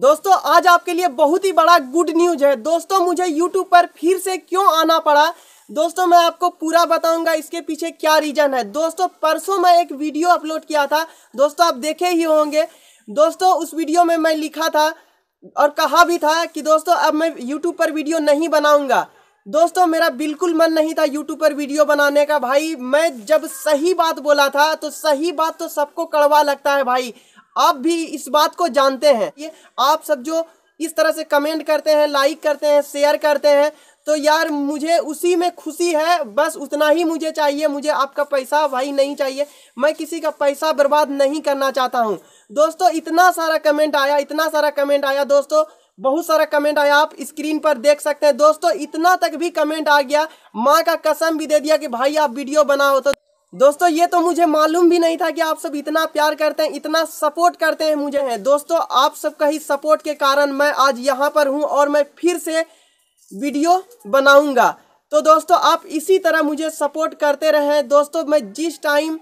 दोस्तों आज आपके लिए बहुत ही बड़ा गुड न्यूज है दोस्तों मुझे यूट्यूब पर फिर से क्यों आना पड़ा दोस्तों मैं आपको पूरा बताऊंगा इसके पीछे क्या रीजन है दोस्तों परसों मैं एक वीडियो अपलोड किया था दोस्तों आप देखे ही होंगे दोस्तों उस वीडियो में मैं लिखा था और कहा भी था कि दोस्तों अब मैं यूट्यूब पर वीडियो नहीं बनाऊंगा दोस्तों मेरा बिल्कुल मन नहीं था यूट्यूब पर वीडियो बनाने का भाई मैं जब सही बात बोला था तो सही बात तो सबको कड़वा लगता है भाई आप भी इस बात को जानते हैं ये आप सब जो इस तरह से कमेंट करते हैं लाइक करते हैं शेयर करते हैं तो यार मुझे उसी में खुशी है बस उतना ही मुझे चाहिए मुझे आपका पैसा भाई नहीं चाहिए मैं किसी का पैसा बर्बाद नहीं करना चाहता हूँ दोस्तों इतना सारा कमेंट आया इतना सारा कमेंट आया दोस्तों बहुत सारा कमेंट आया आप स्क्रीन पर देख सकते हैं दोस्तों इतना तक भी कमेंट आ गया माँ का कसम भी दे दिया कि भाई आप वीडियो बनाओ तो दोस्तों ये तो मुझे मालूम भी नहीं था कि आप सब इतना प्यार करते हैं इतना सपोर्ट करते हैं मुझे हैं दोस्तों आप सबका ही सपोर्ट के कारण मैं आज यहाँ पर हूँ और मैं फिर से वीडियो बनाऊँगा तो दोस्तों आप इसी तरह मुझे सपोर्ट करते रहें दोस्तों मैं जिस टाइम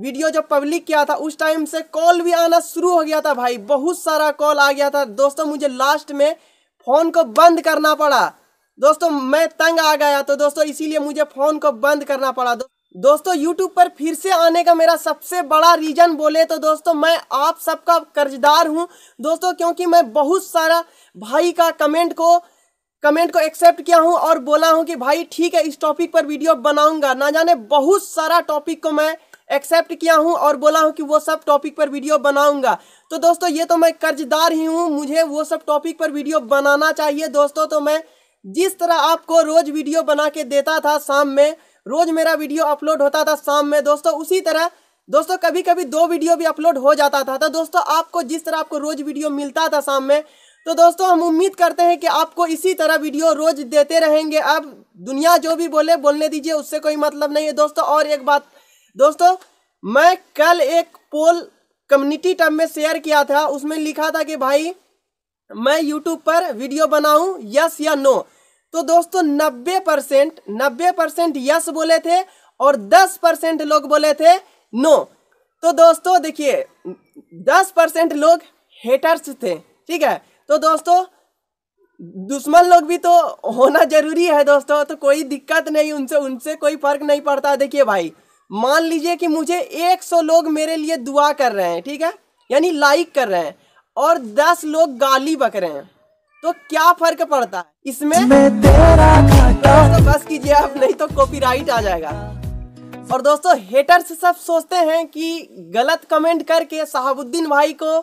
वीडियो जब पब्लिक किया था उस टाइम से कॉल भी आना शुरू हो गया था भाई बहुत सारा कॉल आ गया था दोस्तों मुझे लास्ट में फ़ोन को बंद करना पड़ा दोस्तों मैं तंग आ गया तो दोस्तों इसीलिए मुझे फ़ोन को बंद करना पड़ा दोस्तों YouTube पर फिर से आने का मेरा सबसे बड़ा रीजन बोले तो दोस्तों मैं आप सबका कर्जदार हूं दोस्तों क्योंकि मैं बहुत सारा भाई का कमेंट को कमेंट को एक्सेप्ट किया हूं और बोला हूं कि भाई ठीक है इस टॉपिक पर वीडियो बनाऊंगा ना जाने बहुत सारा टॉपिक को मैं एक्सेप्ट किया हूं और बोला हूं कि वो सब टॉपिक पर वीडियो बनाऊंगा तो दोस्तों ये तो मैं कर्जदार ही हूं मुझे वो सब टॉपिक पर वीडियो बनाना चाहिए दोस्तों तो मैं जिस तरह आपको रोज वीडियो बना के देता था शाम में रोज मेरा वीडियो अपलोड होता था शाम में दोस्तों उसी तरह दोस्तों कभी कभी दो वीडियो भी अपलोड हो जाता था तो दोस्तों आपको जिस तरह आपको रोज वीडियो मिलता था शाम में तो दोस्तों हम उम्मीद करते हैं कि आपको इसी तरह वीडियो रोज देते रहेंगे अब दुनिया जो भी बोले बोलने दीजिए उससे कोई मतलब नहीं है दोस्तों और एक बात दोस्तों मैं कल एक पोल कम्युनिटी टब में शेयर किया था उसमें लिखा था कि भाई मैं यूट्यूब पर वीडियो बनाऊं यस या नो तो दोस्तों नब्बे परसेंट नब्बे परसेंट यस बोले थे और दस परसेंट लोग बोले थे नो तो दोस्तों देखिए दस परसेंट लोग हेटर्स थे ठीक है तो दोस्तों दुश्मन लोग भी तो होना जरूरी है दोस्तों तो कोई दिक्कत नहीं उनसे उनसे कोई फर्क नहीं पड़ता देखिए भाई मान लीजिए कि मुझे 100 लोग मेरे लिए दुआ कर रहे हैं ठीक है यानी लाइक कर रहे हैं और 10 लोग गाली बक रहे हैं तो क्या फर्क पड़ता है इसमें मैं तेरा तो बस कीजिए आप नहीं तो कॉपीराइट आ जाएगा और दोस्तों हेटर्स सब सोचते हैं कि गलत कमेंट करके शहाबुद्दीन भाई को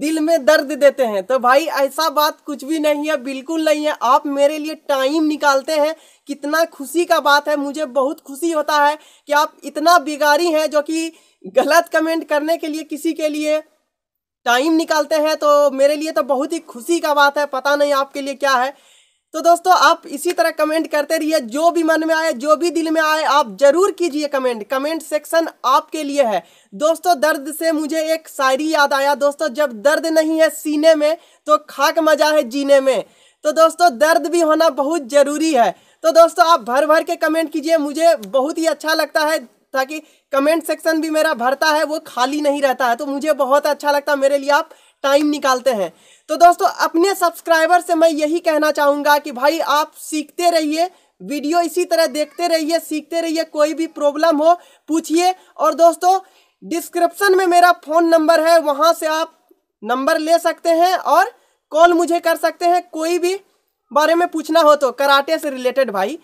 दिल में दर्द देते हैं तो भाई ऐसा बात कुछ भी नहीं है बिल्कुल नहीं है आप मेरे लिए टाइम निकालते हैं कितना खुशी का बात है मुझे बहुत खुशी होता है कि आप इतना बिगारी हैं जो कि गलत कमेंट करने के लिए किसी के लिए टाइम निकालते हैं तो मेरे लिए तो बहुत ही खुशी का बात है पता नहीं आपके लिए क्या है तो दोस्तों आप इसी तरह कमेंट करते रहिए जो भी मन में आए जो भी दिल में आए आप जरूर कीजिए कमेंट कमेंट सेक्शन आपके लिए है दोस्तों दर्द से मुझे एक शायरी याद आया दोस्तों जब दर्द नहीं है सीने में तो खाक मजा है जीने में तो दोस्तों दर्द भी होना बहुत ज़रूरी है तो दोस्तों आप भर भर के कमेंट कीजिए मुझे बहुत ही अच्छा लगता है ताकि कमेंट सेक्शन भी मेरा भरता है वो खाली नहीं रहता है तो मुझे बहुत अच्छा लगता है मेरे लिए आप टाइम निकालते हैं तो दोस्तों अपने सब्सक्राइबर से मैं यही कहना चाहूँगा कि भाई आप सीखते रहिए वीडियो इसी तरह देखते रहिए सीखते रहिए कोई भी प्रॉब्लम हो पूछिए और दोस्तों डिस्क्रिप्शन में मेरा फ़ोन नंबर है वहाँ से आप नंबर ले सकते हैं और कॉल मुझे कर सकते हैं कोई भी बारे में पूछना हो तो कराटे से रिलेटेड भाई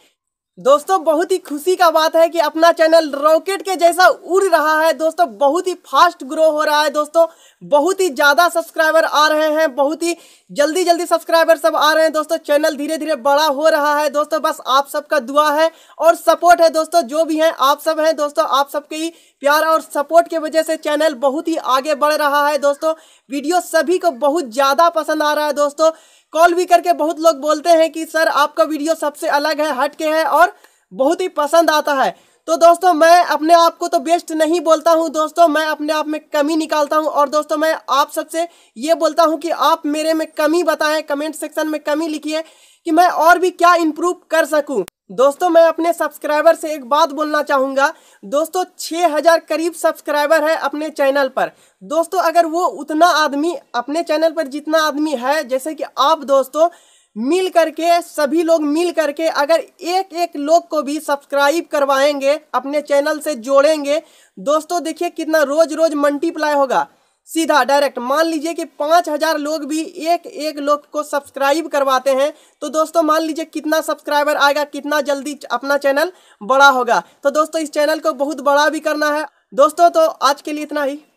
दोस्तों बहुत ही खुशी का बात है कि अपना चैनल रॉकेट के जैसा उड़ रहा है दोस्तों बहुत ही फास्ट ग्रो हो रहा है दोस्तों बहुत ही ज़्यादा सब्सक्राइबर आ रहे हैं बहुत ही जल्दी जल्दी सब्सक्राइबर सब आ रहे हैं दोस्तों चैनल धीरे धीरे बड़ा हो रहा है दोस्तों बस आप सबका दुआ है और सपोर्ट है दोस्तों जो भी हैं आप सब हैं दोस्तों आप सबके ही प्यार और सपोर्ट की वजह से चैनल बहुत ही आगे बढ़ रहा है दोस्तों वीडियो सभी को बहुत ज़्यादा पसंद आ रहा है दोस्तों कॉल भी करके बहुत लोग बोलते हैं कि सर आपका वीडियो सबसे अलग है हट के है और बहुत ही पसंद आता है तो दोस्तों मैं अपने आप को तो बेस्ट नहीं बोलता हूं दोस्तों मैं अपने आप में कमी निकालता हूं और दोस्तों मैं आप सबसे ये बोलता हूं कि आप मेरे में कमी बताएं कमेंट सेक्शन में कमी लिखिए कि मैं और भी क्या इम्प्रूव कर सकूं दोस्तों मैं अपने सब्सक्राइबर से एक बात बोलना चाहूँगा दोस्तों 6000 करीब सब्सक्राइबर है अपने चैनल पर दोस्तों अगर वो उतना आदमी अपने चैनल पर जितना आदमी है जैसे कि आप दोस्तों मिल करके सभी लोग मिल करके अगर एक एक लोग को भी सब्सक्राइब करवाएंगे अपने चैनल से जोड़ेंगे दोस्तों देखिए कितना रोज रोज मल्टीप्लाई होगा सीधा डायरेक्ट मान लीजिए कि पाँच हजार लोग भी एक एक लोग को सब्सक्राइब करवाते हैं तो दोस्तों मान लीजिए कितना सब्सक्राइबर आएगा कितना जल्दी अपना चैनल बड़ा होगा तो दोस्तों इस चैनल को बहुत बड़ा भी करना है दोस्तों तो आज के लिए इतना ही